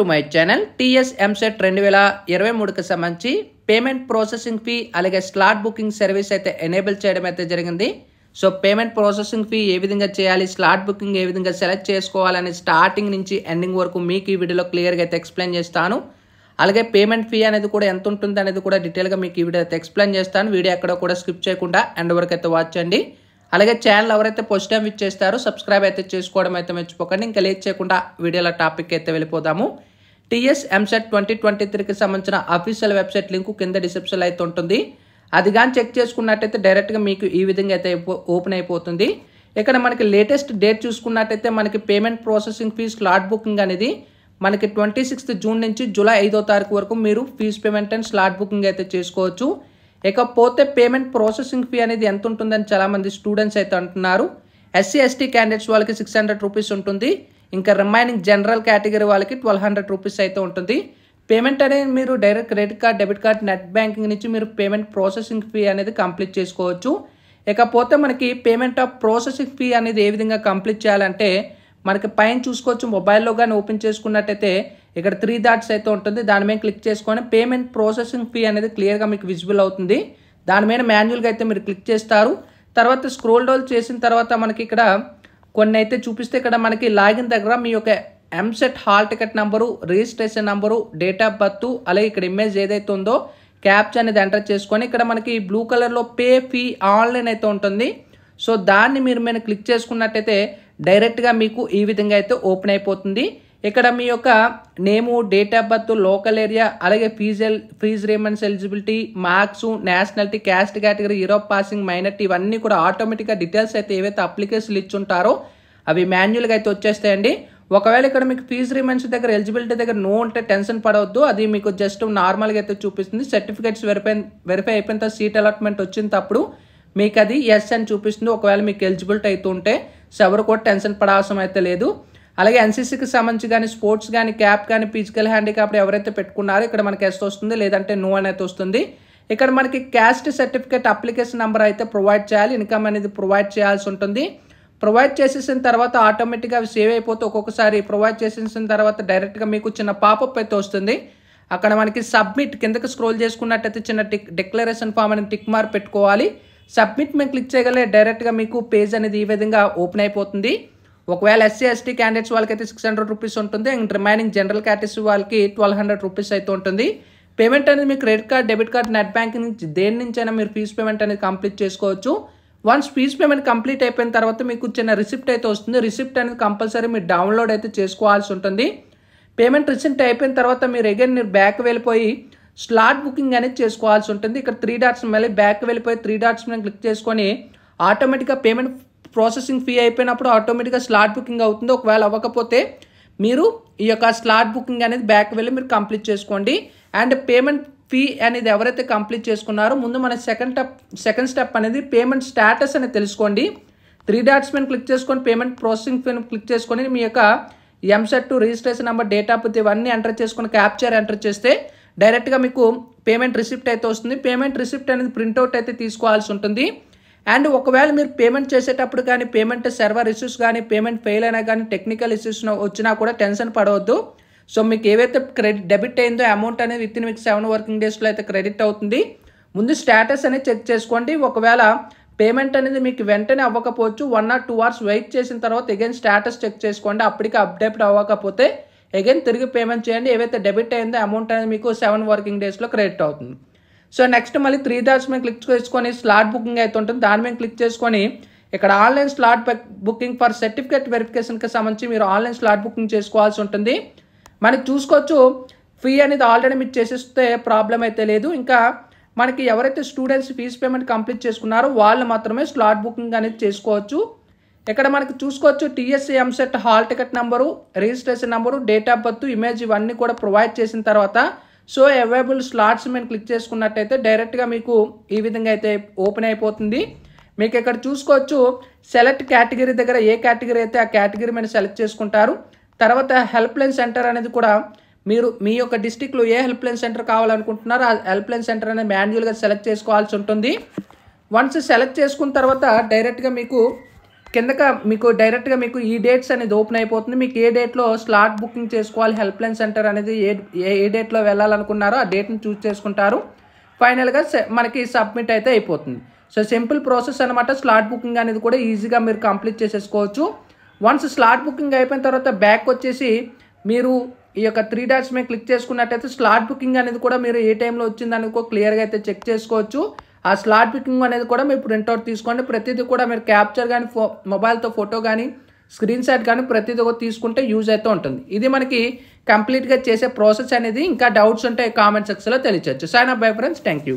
to my channel TS EAMCET రెండు వేల ఇరవై మూడుకి సంబంధించి పేమెంట్ ప్రాసెసింగ్ ఫీ అలాగే స్లాట్ బుకింగ్ సర్వీస్ అయితే ఎనేబుల్ చేయడం అయితే జరిగింది సో పేమెంట్ ప్రాసెసింగ్ ఫీ ఏ విధంగా చేయాలి స్లాట్ బుకింగ్ ఏ విధంగా సెలెక్ట్ చేసుకోవాలని స్టార్టింగ్ నుంచి ఎండింగ్ వరకు మీకు ఈ వీడియోలో క్లియర్గా అయితే ఎక్స్ప్లెయిన్ చేస్తాను అలాగే పేమెంట్ ఫీ అనేది కూడా ఎంత ఉంటుంది అనేది కూడా డీటెయిల్గా మీకు ఈ వీడియో అయితే ఎక్స్ప్లెయిన్ చేస్తాను వీడియో ఎక్కడ కూడా స్కిప్ చేయకుండా ఎండ్ వరకు అయితే వాచ్ అండి అలాగే ఛానల్ ఎవరైతే ఫస్ట్ టైం ఇచ్చేస్తారో సబ్స్క్రైబ్ అయితే చేసుకోవడం అయితే మర్చిపోకండి ఇంకా లేట్ చేయకుండా వీడియోల టాపిక్ అయితే వెళ్ళిపోదాము టీఎస్ ఎంసెట్ ట్వంటీ ట్వంటీ త్రీకి సంబంధించిన అఫీషియల్ వెబ్సైట్ లింకు కింద డిస్క్రిప్షన్ అయితే ఉంటుంది అది కానీ చెక్ చేసుకున్నట్టయితే డైరెక్ట్గా మీకు ఈ విధంగా అయితే ఓపెన్ అయిపోతుంది ఇక్కడ మనకి లేటెస్ట్ డేట్ చూసుకున్నట్టయితే మనకి payment processing fee slot booking అనేది మనకి ట్వంటీ సిక్స్త్ జూన్ నుంచి జూలై ఐదో తారీఖు వరకు మీరు fee payment and slot booking అయితే చేసుకోవచ్చు ఇకపోతే పేమెంట్ ప్రాసెసింగ్ ఫీ అనేది ఎంత ఉంటుందని చాలామంది స్టూడెంట్స్ అయితే అంటున్నారు ఎస్సీ ఎస్టీ క్యాండిడేట్స్ వాళ్ళకి సిక్స్ హండ్రెడ్ రూపీస్ ఉంటుంది ఇంకా రిమైనింగ్ జనరల్ కేటగిరీ వాళ్ళకి ట్వెల్వ్ హండ్రెడ్ రూపీస్ అయితే ఉంటుంది పేమెంట్ అనేది మీరు direct credit card debit card net banking నుంచి మీరు పేమెంట్ ప్రాసెసింగ్ ఫీ అనేది కంప్లీట్ చేసుకోవచ్చు ఇకపోతే మనకి పేమెంట్ ఆఫ్ ప్రాసెసింగ్ ఫీ అనేది ఏ విధంగా కంప్లీట్ చేయాలంటే మనకి పైన చూసుకోవచ్చు మొబైల్లో కానీ ఓపెన్ చేసుకున్నట్టయితే ఇక్కడ త్రీ థాట్స్ అయితే ఉంటుంది దాని మీద క్లిక్ చేసుకొని పేమెంట్ ప్రాసెసింగ్ ఫీ అనేది క్లియర్గా మీకు విజిబుల్ అవుతుంది దాని మీద మాన్యువల్గా అయితే మీరు క్లిక్ చేస్తారు తర్వాత స్క్రోల్ డోల్ చేసిన తర్వాత మనకి ఇక్కడ కొన్ని అయితే చూపిస్తే ఇక్కడ మనకి లాగిన్ దగ్గర మీ యొక్క EAMCET hall ticket number registration number date of birth అలాగే ఇక్కడ ఇమేజ్ ఏదైతే ఉందో క్యాప్చర్ అనేది ఎంటర్ చేసుకొని ఇక్కడ మనకి బ్లూ కలర్లో పే ఫీ ఆన్లైన్ అయితే ఉంటుంది సో దాన్ని మీరు మేము క్లిక్ చేసుకున్నట్టయితే డైరెక్ట్గా మీకు ఈ విధంగా అయితే ఓపెన్ అయిపోతుంది ఇక్కడ మీ యొక్క name date of birth local area అలాగే ఫీజ్ ఫీజ్ రీమెంట్స్ eligibility marks nationality caste category year of passing minority ఇవన్నీ కూడా ఆటోమేటిక్గా డీటెయిల్స్ అయితే ఏవైతే అప్లికేషన్లు ఇచ్చుంటారో అవి మాన్యువల్గా అయితే వచ్చేస్తాయండి ఒకవేళ ఇక్కడ మీకు ఫీజు రీమెంట్స్ దగ్గర ఎలిజిబిలిటీ దగ్గర నో ఉంటే టెన్షన్ పడవద్దు అది మీకు జస్ట్ నార్మల్గా అయితే చూపిస్తుంది సర్టిఫికేట్స్ వెరిఫై వెరిఫై అయిపోయిన తర్వాత సీట్ అలాట్మెంట్ వచ్చిన తప్పుడు మీకు అది ఎస్ అని చూపిస్తుంది ఒకవేళ మీకు ఎలిజిబిలిటీ అవుతుంటే సెవరు సో ఎవరు కూడా టెన్షన్ పడాల్సిన అయితే లేదు అలాగే ఎన్సీసీకి సంబంధించి కానీ స్పోర్ట్స్ కానీ క్యాప్ కానీ ఫిజికల్ హ్యాండిక్యాప్ ఎవరైతే పెట్టుకున్నారో ఇక్కడ మనకి ఎస్ వస్తుంది లేదంటే నో అనేది వస్తుంది ఇక్కడ మనకి క్యాస్ట్ సర్టిఫికేట్ అప్లికేషన్ నెంబర్ అయితే ప్రొవైడ్ చేయాలి ఇన్కమ్ అనేది ప్రొవైడ్ చేయాల్సి ఉంటుంది ప్రొవైడ్ చేసేసిన తర్వాత ఆటోమేటిక్గా అవి సేవ్ అయిపోతే ఒక్కొక్కసారి ప్రొవైడ్ చేసేసిన తర్వాత డైరెక్ట్గా మీకు చిన్న పాపప్ అయితే వస్తుంది అక్కడ మనకి సబ్మిట్ కిందకి స్క్రోల్ చేసుకున్నట్టయితే చిన్న టిక్ డిక్లరేషన్ ఫామ్ అనేది టిక్ మార్క్ పెట్టుకోవాలి సబ్మిట్ మేము క్లిక్ చేయగలే డైరెక్ట్గా మీకు పేజ్ అనేది ఈ విధంగా ఓపెన్ అయిపోతుంది ఒకవేళ ఎస్సీ ఎస్టీ క్యాండిడేట్స్ వాళ్ళకైతే సిక్స్ హండ్రెడ్ రూపీస్ ఉంటుంది అండ్ రిమైనింగ్ జనరల్ క్యాటగిరీస్ వాళ్ళకి ట్వెల్వ్ హండ్రెడ్ రూపీస్ అయితే ఉంటుంది పేమెంట్ అనేది మీ credit card debit card net banking నుంచి దేని నుంచైనా మీరు ఫీజు పేమెంట్ అనేది కంప్లీట్ చేసుకోవచ్చు వన్స్ ఫీజ్ పేమెంట్ కంప్లీట్ అయిపోయిన తర్వాత మీకు చిన్న రిసిప్ట్ అయితే వస్తుంది రిసిప్ట్ అనేది కంపల్సరీ మీరు డౌన్లోడ్ అయితే చేసుకోవాల్సి ఉంటుంది పేమెంట్ రిసిప్ట్ అయిపోయిన తర్వాత మీరు అగైన్ మీరు బ్యాక్ వెళ్ళిపోయి స్లాట్ బుకింగ్ అనేది చేసుకోవాల్సి ఉంటుంది ఇక్కడ త్రీ డాట్స్ మళ్ళీ బ్యాక్ వెళ్ళిపోయి త్రీ డాట్స్ మీద క్లిక్ చేసుకొని ఆటోమేటిక్గా పేమెంట్ ప్రాసెసింగ్ ఫీ అయిపోయినప్పుడు ఆటోమేటిక్గా స్లాట్ బుకింగ్ అవుతుంది ఒకవేళ అవ్వకపోతే మీరు ఈ యొక్క స్లాట్ బుకింగ్ అనేది బ్యాక్ వెళ్ళి మీరు కంప్లీట్ చేసుకోండి అండ్ పేమెంట్ ఫీ అనేది ఎవరైతే కంప్లీట్ చేసుకున్నారో ముందు మన సెకండ్ స్టెప్ సెకండ్ స్టెప్ అనేది పేమెంట్ స్టాటస్ అనేది తెలుసుకోండి త్రీ డాట్స్ పైన క్లిక్ చేసుకొని పేమెంట్ ప్రాసెసింగ్ పైన క్లిక్ చేసుకొని మీ యొక్క EAMCET registration number date of birth ఇవన్నీ ఎంటర్ చేసుకొని క్యాప్చర్ ఎంటర్ చేస్తే డైరెక్ట్గా మీకు పేమెంట్ రిసిప్ట్ అయితే వస్తుంది పేమెంట్ రిసిప్ట్ అనేది ప్రింట్అవుట్ అయితే తీసుకోవాల్సి ఉంటుంది అండ్ ఒకవేళ మీరు పేమెంట్ చేసేటప్పుడు కానీ పేమెంట్ సర్వర్ ఇష్యూస్ కానీ పేమెంట్ ఫెయిల్ అయినా కానీ టెక్నికల్ ఇష్యూస్ వచ్చినా కూడా టెన్షన్ పడవద్దు సో మీకు ఏవైతే క్రెడిట్ డెబిట్ అయిందో అమౌంట్ అనేది విత్ ఇన్ మీకు సెవెన్ వర్కింగ్ డేస్లో అయితే క్రెడిట్ అవుతుంది ముందు స్టేటస్ అనేది చెక్ చేసుకోండి ఒకవేళ పేమెంట్ అనేది మీకు వెంటనే అవ్వకపోవచ్చు one or two hours wait చేసిన తర్వాత అగైన్ స్టేటస్ చెక్ చేసుకోండి అప్పటికి అప్డేట్ అవ్వకపోతే అగైన్ తిరిగి పేమెంట్ చేయండి ఏవైతే డెబిట్ అయిందో అమౌంట్ అనేది మీకు సెవెన్ వర్కింగ్ డేస్లో క్రెడిట్ అవుతుంది సో నెక్స్ట్ మళ్ళీ త్రీ థర్స్ మీద క్లిక్ చేసుకొని స్లాట్ బుకింగ్ అయితే ఉంటుంది దాని మీద క్లిక్ చేసుకొని ఇక్కడ online slot booking for certificate వెరిఫికేషన్కి సంబంధించి మీరు ఆన్లైన్ స్లాట్ బుకింగ్ చేసుకోవాల్సి ఉంటుంది మనకి చూసుకోవచ్చు ఫీ అనేది ఆల్రెడీ మీరు చేసేస్తే ప్రాబ్లం అయితే లేదు ఇంకా మనకి ఎవరైతే స్టూడెంట్స్ ఫీజు పేమెంట్ కంప్లీట్ చేసుకున్నారో వాళ్ళు మాత్రమే స్లాట్ బుకింగ్ అనేది చేసుకోవచ్చు ఇక్కడ మనకి చూసుకోవచ్చు TSC EAMCET hall ticket number registration number date of birth image ఇవన్నీ కూడా ప్రొవైడ్ చేసిన తర్వాత సో అవైలబుల్ స్లాట్స్ మేము క్లిక్ చేసుకున్నట్టయితే డైరెక్ట్గా మీకు ఈ విధంగా అయితే ఓపెన్ అయిపోతుంది మీకు ఇక్కడ చూసుకోవచ్చు సెలెక్ట్ కేటగిరీ దగ్గర ఏ కేటగిరీ అయితే ఆ కేటగిరీ మీద సెలెక్ట్ చేసుకుంటారు తర్వాత హెల్ప్ లైన్ సెంటర్ అనేది కూడా మీరు మీ యొక్క డిస్టిక్లో ఏ హెల్ప్ లైన్ సెంటర్ కావాలనుకుంటున్నారో ఆ హెల్ప్ లైన్ సెంటర్ అనేది మాన్యువల్గా సెలెక్ట్ చేసుకోవాల్సి ఉంటుంది వన్స్ సెలెక్ట్ చేసుకున్న తర్వాత డైరెక్ట్గా మీకు కిందక మీకు డైరెక్ట్గా మీకు ఈ డేట్స్ అనేది ఓపెన్ అయిపోతుంది మీకు ఏ డేట్లో స్లాట్ బుకింగ్ చేసుకోవాలి హెల్ప్ లైన్ సెంటర్ అనేది ఏ ఏ డేట్లో వెళ్ళాలనుకున్నారో ఆ డేట్ని చూస్ చేసుకుంటారు ఫైనల్గా మనకి సబ్మిట్ అయితే అయిపోతుంది సో సింపుల్ ప్రాసెస్ అనమాట స్లాట్ బుకింగ్ అనేది కూడా ఈజీగా మీరు కంప్లీట్ చేసేసుకోవచ్చు వన్స్ స్లాట్ బుకింగ్ అయిపోయిన తర్వాత బ్యాక్ వచ్చేసి మీరు ఈ యొక్క త్రీ డాట్స్ మీద క్లిక్ చేసుకున్నట్టయితే స్లాట్ బుకింగ్ అనేది కూడా మీరు ఏ టైంలో వచ్చింది క్లియర్గా అయితే చెక్ చేసుకోవచ్చు ఆ స్లాట్ పికింగ్ అనేది కూడా మీరు ప్రింట్అవుట్ తీసుకోండి ప్రతిదీ కూడా మీరు క్యాప్చర్ కానీ ఫో మొబైల్తో ఫోటో కానీ స్క్రీన్ షాట్ కానీ ప్రతిదీ తీసుకుంటే యూజ్ అయితే ఉంటుంది ఇది మనకి కంప్లీట్గా చేసే ప్రాసెస్ అనేది ఇంకా డౌట్స్ ఉంటే కామెంట్ సెక్షన్లో తెలియచ్చు అప్ బై ఫ్రెండ్స్ థ్యాంక్ యూ